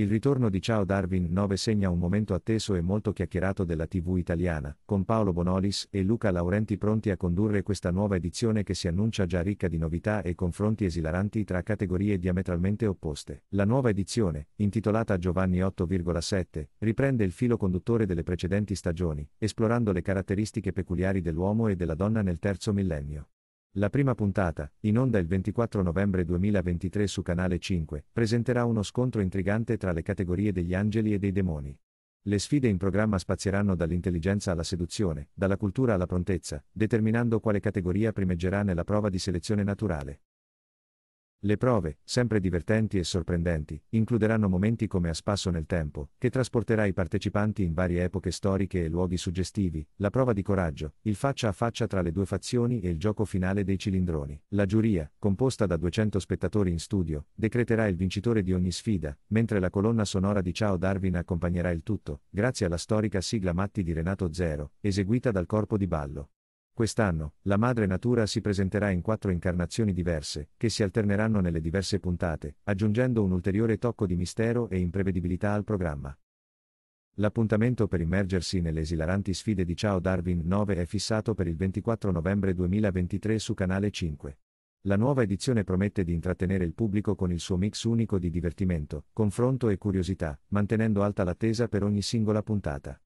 Il ritorno di Ciao Darwin 9 segna un momento atteso e molto chiacchierato della TV italiana, con Paolo Bonolis e Luca Laurenti pronti a condurre questa nuova edizione che si annuncia già ricca di novità e confronti esilaranti tra categorie diametralmente opposte. La nuova edizione, intitolata Giovanni 8,7, riprende il filo conduttore delle precedenti stagioni, esplorando le caratteristiche peculiari dell'uomo e della donna nel terzo millennio. La prima puntata, in onda il 24 novembre 2023 su Canale 5, presenterà uno scontro intrigante tra le categorie degli angeli e dei demoni. Le sfide in programma spazieranno dall'intelligenza alla seduzione, dalla cultura alla prontezza, determinando quale categoria primeggerà nella prova di selezione naturale. Le prove, sempre divertenti e sorprendenti, includeranno momenti come a spasso nel tempo, che trasporterà i partecipanti in varie epoche storiche e luoghi suggestivi, la prova di coraggio, il faccia a faccia tra le due fazioni e il gioco finale dei cilindroni. La giuria, composta da 200 spettatori in studio, decreterà il vincitore di ogni sfida, mentre la colonna sonora di Ciao Darwin accompagnerà il tutto, grazie alla storica sigla Matti di Renato Zero, eseguita dal corpo di ballo. Quest'anno, la Madre Natura si presenterà in quattro incarnazioni diverse, che si alterneranno nelle diverse puntate, aggiungendo un ulteriore tocco di mistero e imprevedibilità al programma. L'appuntamento per immergersi nelle esilaranti sfide di Ciao Darwin 9 è fissato per il 24 novembre 2023 su Canale 5. La nuova edizione promette di intrattenere il pubblico con il suo mix unico di divertimento, confronto e curiosità, mantenendo alta l'attesa per ogni singola puntata.